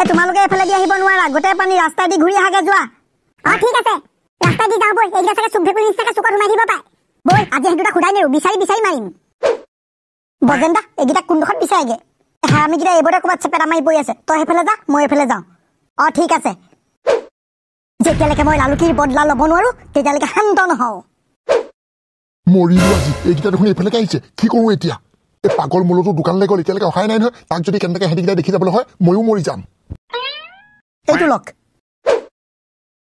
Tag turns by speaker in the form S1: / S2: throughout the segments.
S1: এ তোমালোকে এফালে দি আহিব নোৱাৰা গোটেই পানী ৰাস্তা দি ঘূৰি আহাগে যোৱা অ ঠিক আছে ৰাস্তা দি যাওঁ বৈ এইকেইটা চাগে চুক ভেকুলি নিচিনাকে চুকত সোমাই দিব পাৰে বৈ আজি সেইটোটা সোধাই নেৰো বিচাৰি বিচাৰি মাৰিম বজেন দা এইকেইটা কোনডোখৰত বিচাৰেগে আমিকেইটা এইবোৰতে ক'ৰবাত চেপেটা মাৰি পৰি আছে তই সেইফালে যা মই এইফালে যাওঁ অ ঠিক আছে যেতিয়ালৈকে মই লালুকীৰ বদলা ল'ব নোৱাৰো তেতিয়ালৈকে শান্ত নহওঁ
S2: মৰিলো আজি এইকেইটা দেখোন এইফালে আহিছে কি কৰোঁ এতিয়া এই পাগল মূলতো দোকানলৈ গ'ল এতিয়ালৈকে অহাই নাই নহয় তাক যদি কেনেবাকৈ সিহঁতিকেইটা দেখি যাবলৈ হয় ময়ো মৰি যাম এইটো লওক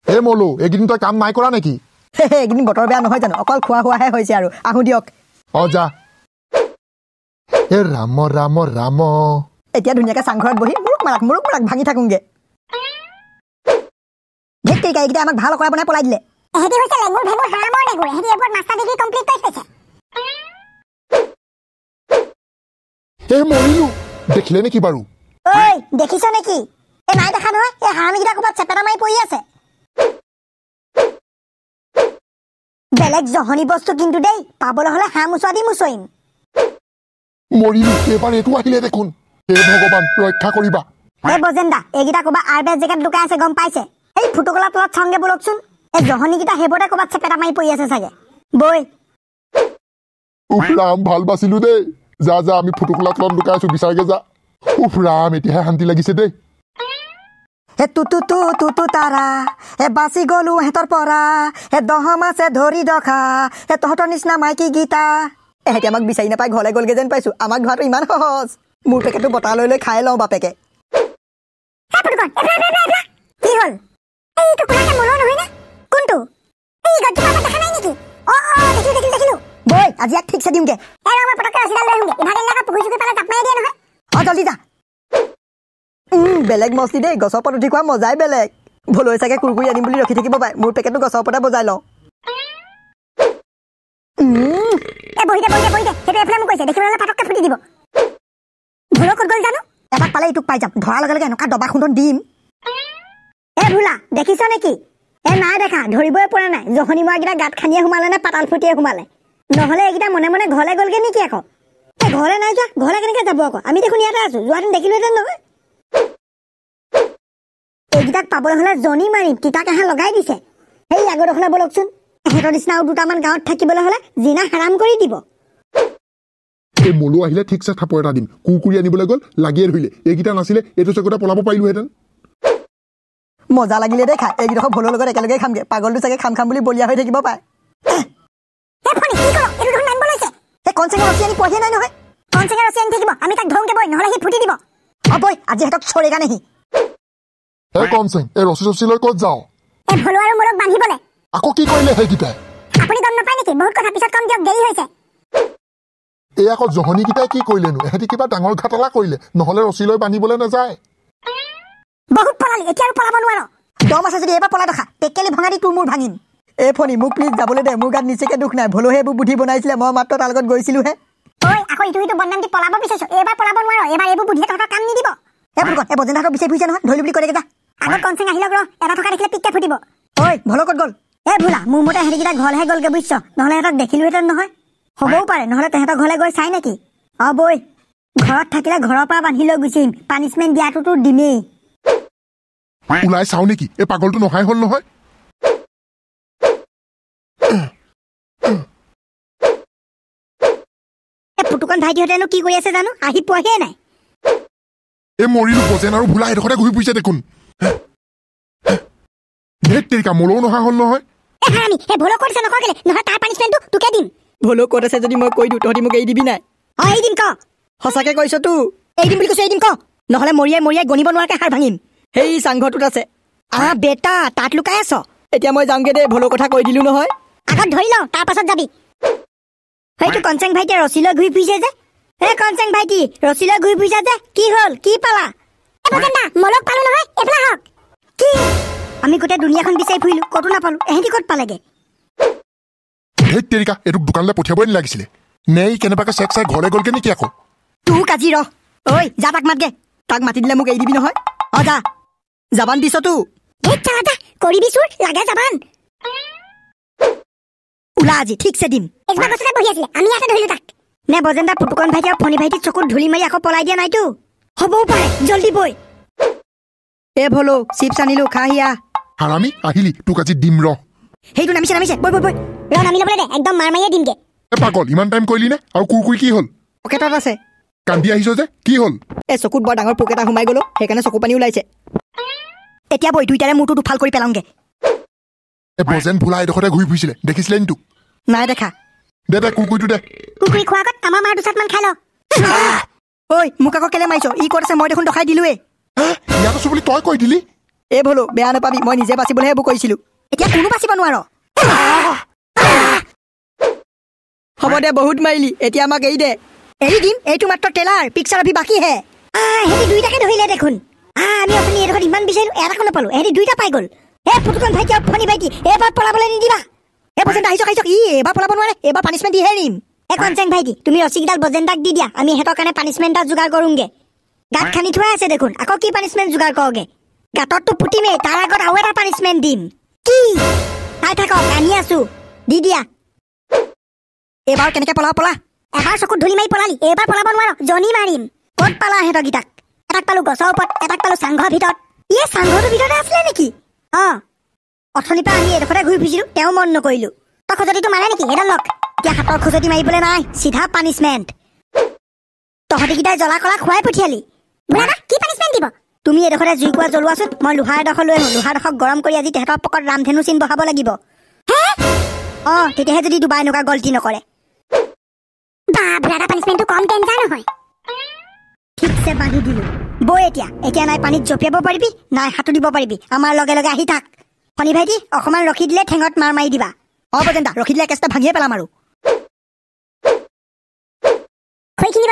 S2: হে মলু এইকেইদিন তই কাম নাই কৰা নেকি
S3: হে হে এইকেইদিন বতৰ বেয়া নহয় জানো অকল খোৱা খোৱাহে হৈছে আৰু আহো দিয়ক অ যা হে ৰাম ৰাম ৰাম এতিয়া ধুনীয়াকৈ চাংঘৰত বহি মোৰক মাৰাক মোৰক মাৰাক ভাঙি থাকোগে
S1: ঢেক কেইকা এইকেইটা আমাক ভাল কৰা বনাই পলাই দিলে দেখিছ নেকি এই নাই দেখা নহয় এই হাঁহামিকেইটা ক'ৰবাত চেপেটা মাৰি পৰি আছে বেলেগ জহনী বস্তু কিন্তু দেই পাবলৈ হলে হাঁহ মোচোৱা দি মুচৰিম দেখোন আছে গম
S2: মাৰি পৰি আছে চাগে বৈ উফ ভাল বাচিলো দেই যা যা আমি তলত লুকাই আছো বিচাৰগে যা উফ এতিয়াহে শান্তি লাগিছে দেই এ তুতু তু তুতু তাৰা এ বাচি গলো সিহঁতৰ পৰা হে দহ
S3: মাছে ধৰি দখা এ তহঁতৰ নিচিনা মাইকী গীতা এহেঁতি আমাক বিচাৰি নাপায় ঘৰলৈ গলগৈ যেন পাইছো আমাক ঘৰটো ইমান সহজ মোৰ পেকেটটো বতাহ লৈ লৈ খাই লওঁ বাপেকে কি হ'ল আজি ঠিকছে দিওঁগে অ বেলেগ মস্তি দেই গছৰ পৰা উঠি খোৱা মজাই বেলেগ ভলৈ চাগে কুৰকুৰি আনিম বুলি ৰখি থাকিব পাই মোৰ পেকেটটো গছৰ পৰা বজাই লওঁ
S1: গাত খানিয়ে সোমালে নে পাতাল ফুটিয়ে সোমালে নহলে এইকেইটা মনে মনে ঘৰলে গলগে নেকি আকৌ ঘৰলে নাই যোৱা ঘৰলে কেনেকে যাব আকৌ আমি দেখোন ইয়াতে আছো যোৱাদিন দেখিলো নহয় এইকেইটাক পাবলৈ হ'লে জনি মাৰিম তিতাক এহে লগাই দিছে সেই আগডোখৰলৈ বলকচোন এহেঁতৰ নিচিনা আৰু দুটামান গাঁৱত থাকিবলৈ হ'লে জিনা হাৰাম কৰি দিব
S2: এই মলু আহিলে ঠিক চাক থাপৰ এটা দিম কুকুৰি আনিবলৈ গ'ল লাগিয়ে ধৰিলে এইকেইটা নাছিলে এইটো চাগে পলাব পাৰিলোহেঁতেন
S3: মজা লাগিলে দেই খা এইকেইডোখৰ ভুলৰ লগত একেলগে খামগৈ পাগলটো চাগে খাম খাম বুলি বলিয়া হৈ থাকিব
S2: পাৰে আজি সিহঁতক চৰেগা নাহি এই কম চেং এই ৰচি চচি লৈ ক'ত যাওঁ এই ভলু আৰু মূৰক বান্ধিবলে আকৌ কি কৰিলে সেইকেইটাই আপুনি গম নাপায় নেকি বহুত কথা পিছত কম দিয়ক দেৰি হৈছে এই আকৌ জহনীকেইটাই কি কৰিলেনো এহেঁতি কিবা ডাঙৰ ঘাটালা কৰিলে নহ'লে ৰচি লৈ বান্ধিবলৈ নাযায় বহুত পলালি এতিয়া আৰু পলাব নোৱাৰ দম আছে যদি এবাৰ পলাই দেখা টেকেলি ভঙা দি তোৰ মোৰ ভাঙিম এই ফনি
S3: মোক প্লিজ যাবলৈ দে মোৰ গাত নিচিকে দুখ নাই ভলোহে এইবোৰ বুদ্ধি বনাইছিলে মই মাত্ৰ তাৰ লগত গৈছিলোহে ঐ আকৌ ইটো সিটো
S1: বদনাম দি পলাব বিচাৰিছো এইবাৰ পলাব নোৱাৰ এইবাৰ এইবোৰ বুদ্ধিয়ে তহঁতৰ কাম নিদিব এই ফুটকত এই বদনাথক বিচাৰি ফুৰিছে নহয় ধৰিলো বুলি কৈ দেখা আগৰ কনচেং আহিলে ব্ৰ এটা থকা দেখিলে পিকে ফুটিব ঐ ভলকত গল এ ভুলা মোৰ মতে হেৰিকেইটা ঘৰলৈহে গলগে বুজিছ নহলে সিহঁতক দেখিলোহেঁতেন নহয় হবও পাৰে নহলে তেহেঁতৰ ঘৰলে গৈ চাই নেকি অ বৈ ঘৰত থাকিলে ঘৰৰ পৰা বান্ধি লৈ গুচি আহিম পানিছমেণ্ট দিয়াটোতো দিমেই
S2: ওলাই চাওঁ নেকি এই পাগলটো নহাই হল নহয় ফুটুকন ভাইটিহঁতেনো কি কৰি আছে জানো আহি পোৱাহিয়ে নাই এই মৰিলো বজেন আৰু ভোলা সেইডোখৰতে ঘূৰি ফুৰিছে দেখোন নহলে
S3: মৰিয়াই মৰিয়াই গণিব নোৱাৰাকে হাৰ ভাঙিম সেই চাংঘৰটোত আছে আ বেটা তাত লুকাই আছ এতিয়া মই যাওঁগে দেই ভুলৰ কথা কৈ দিলো নহয়
S1: আগত ধৰি ল তাৰ পাছত যাবি সেইটো কঞ্চেং ভাইটিয়ে ৰচিলৈ ঘূৰি ফুৰিছে যে হে কঞ্চেং ভাইটি ৰচিলৈ ঘূৰি ফুৰিছা যে কি হল কি পালা
S2: আমি গোটেই দুনিয়াখন বিচাৰি ফুৰিলো ক'তো নাপালো এহেঁতি ক'ত পালেগে হেৰিকা এইটো দোকানলৈ পঠিয়াবই নালাগিছিলে নেই কেনেবাকৈ চেক চাই ঘৰলৈ গ'লগৈ নেকি আকৌ
S3: তোক আজি ৰহ ঐ
S2: যা তাক মাতগে তাক মাতি দিলে মোক এৰি দিবি নহয় অ যা
S1: যাবান দিছ তো কৰিবিচোন লাগে যাবান ওলা আজি ঠিকছে দিম একবাৰ বছৰতে বহি আছিলে আমি আছে ধৰিলো তাক নে বজেন্দা ফুটুকন ভাইটি আৰু ফণি ভাইটিক চকুত ধূলি মাৰি আকৌ পলাই দিয়া নাইতো হব পাৰে জলদি বৈ
S2: এ ভলো চিপছ আনিলো খাহিয়া হাৰামি আহিলি তোক আজি ডিম ৰ সেইটো নামিছে নামিছে বৈ বৈ বৈ ৰ নামি লবলে দে একদম মাৰ মাৰিয়ে দিমগে এ পাগল ইমান টাইম কৈলি না আৰু কুই কুই কি হল পকেটাত আছে কান্দি আহিছ যে কি হল এ চকুত বৰ ডাঙৰ পকেটা সোমাই গলো সেইকাৰণে চকু পানী ওলাইছে
S3: এতিয়া বৈ দুইটাৰে মূৰটো দুফাল কৰি পেলাওঁগে
S2: এ বজেন ভুলা এডোখৰতে ঘূৰি ফুৰিছিলে দেখিছিলে নি
S3: নাই দেখা দে দে দে কুকুৰ খোৱাৰ আগত আমাৰ মাৰ দুচাতমান খাই ল ঐ মোক আকৌ কেলে মাৰিছ ই কত আছে মই দেখোন দখাই দিলোৱে ইয়াতো বুলি তই কৈ দিলি এই ভলো বেয়া নাপাবি মই নিজে বাচিবলৈহে এইবোৰ কৰিছিলো এতিয়া কোনো বাচিব নোৱাৰ হব দে বহুত মাৰিলি এতিয়া আমাক এৰি দে এৰি দিম
S1: এইটো মাত্ৰ টেলাৰ পিকচাৰ অফি বাকীহে ধৰিলে দেখোন বিচাৰিলো এটাকো দুইটা পাই গ'ল পলাবলৈ নিদিবা এ পচন্দ দিহে দিম এখন চেং ভাইটি তুমি ৰচিকিডাল বজেনদাক দি দিয়া আমি সিহঁতৰ কাৰণে পানিছমেণ্ট এটা যোগাৰ কৰোগে গাঁত খান্দি থোৱাই আছে দেখোন আকৌ কি পানিচমেণ্ট যোগাৰ কৰোগে গাঁতততো পুতিমেই তাৰ আগত আৰু এটা পানিচমেণ্ট দিম কি চাই থাকক আনি আছো দি দিয়া এইবাৰ কেনেকৈ পলাব পলা এবাৰ চকুত ধূলি মাৰি পলালি এইবাৰ পলাব নোৱাৰ জনি মাৰিম কত পালা সিহঁতৰ গীতাক এটাক পালোঁ গছৰ ওপৰত এটাক পালোঁ চাংঘৰ ভিতৰত ইয়ে চাংঘৰটোৰ ভিতৰতে আছিলে নেকি অ অথনিৰ পৰা আমি এইডোখৰতে ঘূৰি ফুৰিছিলো তেওঁ মন নকৰিলো তই খজতিটো মাৰে নেকি সেইডাল লক এতিয়া হাতৰ খুজতি মাৰিবলৈ নাই চিধা পানিছমেণ্ট তহঁতি কেইটাই জ্বলা কলা খুৱাই পঠিয়ালি কি পানিছমেণ্ট দিব তুমি এডোখৰতে জুই কোৱা জ্বলোৱাচোন মই লোহাৰ এডোখৰ লৈ আহোঁ লোহাৰ এডোখৰ গৰম কৰি আজি তেহেঁতৰ পকত ৰামধেনু চিন বহাব লাগিব অঁ তেতিয়াহে যদি দুবাৰ এনেকুৱা গল্টি নকৰে বান্ধি দিলো বৈ এতিয়া এতিয়া নাই পানীত জঁপিয়াব পাৰিবি নাই সাঁতু দিব পাৰিবি আমাৰ লগে লগে আহি থাক শনি ভাইটি অকণমান ৰখি দিলে ঠেঙত মাৰ মাৰি দিবা অঁ ৰখি দিলে কেঁচটা ভাঙিয়ে পেলাম আৰু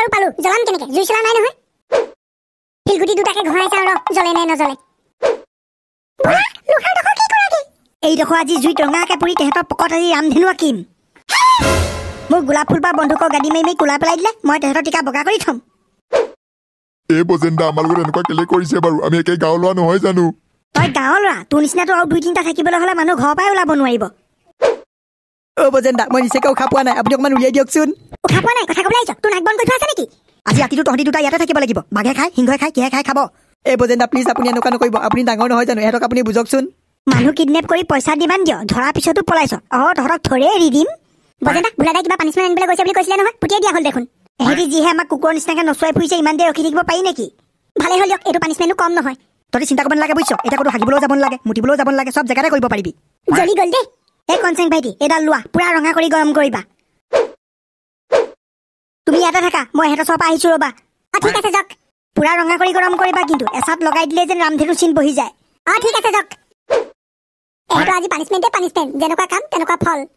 S1: আৰু পালো জ্বলাম কেনেকে জুই চলা নাই নহয় শিলগুটি দুটাকে ঘঁহাই চাওঁ ৰ জ্বলে নে নজ্বলে এইডোখৰ আজি জুই টঙাকে পুৰি তেহেঁতৰ পকত আজি ৰামধেনু আঁকিম মোৰ গোলাপ ফুল পা বন্ধুকৰ গাড়ী মাৰি মাৰি কোলাই পেলাই দিলে মই তেহেঁতৰ টিকা
S2: বগা কৰি থ'ম এই বজেন্দা আমাৰ লগত এনেকুৱা কেলে কৰিছে বাৰু আমি একে গাঁৱৰ ল'ৰা নহয় জানো
S1: তই গাঁৱৰ ল'ৰা তোৰ নিচিনাটো আৰু দুই তিনিটা থাকিবলৈ হ'লে মানুহ ঘৰৰ পৰাই ওলাব নোৱাৰিব অ' বজেন দা মই নিচেকৈ উশাহ পোৱা নাই আপুনি অকণমান উলিয়াই দিয়কচোন উশাহ পোৱা নাই কথা ক'বলৈ আহিছ তোৰ নাক বন্ধ কৰি থোৱা আছে
S3: নেকি আজি ৰাতিটো তহঁতি দুটা ইয়াতে থাকিব লাগিব মাঘে খাই সিংহই খাই কিহে খাই খাব এ বজেন দা প্লিজ আপুনি এনেকুৱা নকৰিব
S1: আপুনি ডাঙৰ নহয় জানো ইহঁতক আপুনি বুজকচোন মানুহ কিডনেপ কৰি পইচা দিমান দিয় ধৰাৰ পিছতো পলাইছ অ তহঁতক ধৰে এৰি দিম বজেন দা ভোলাদাই কিবা পানিছমেণ্ট আনিবলৈ গৈছে বুলি কৈছিলে নহয় পুতিয়াই দিয়া হ'ল দেখোন এহেঁতি যিহে আমাক কুকুৰৰ নিচিনাকৈ নচুৱাই ফুৰিছে ইমান দেৰি ৰখি থাকিব পাৰি নেকি ভালে হ'ল দিয়ক এইটো পানিছমেণ্টো কম নহয় তহঁতি চিন্তা কৰিব নালাগে বুজিছ এতিয়া ক'তো হাগিবলৈও যাব নালাগে মুতিবলৈও যাব নালাগে চব জেগাতে কৰিব পাৰিবি জ্বলি গ'ল দেই এই কনচেং ভাইটি এইডাল লোৱা পুৰা ৰঙা কৰি গৰম কৰিবা তুমি ইয়াতে থাকা মই ইহঁতৰ ওচৰৰ আহিছো ৰবা অ ঠিক আছে যাওক পুৰা ৰঙা কৰি গৰম কৰিবা কিন্তু এচাত লগাই দিলে যেন ৰামধেনু চিন বহি যায় অ ঠিক আছে যাওক এইটো আজি পানিছমেণ্টে পানিছমেণ্ট যেনেকুৱা কাম তেনেকুৱা ফল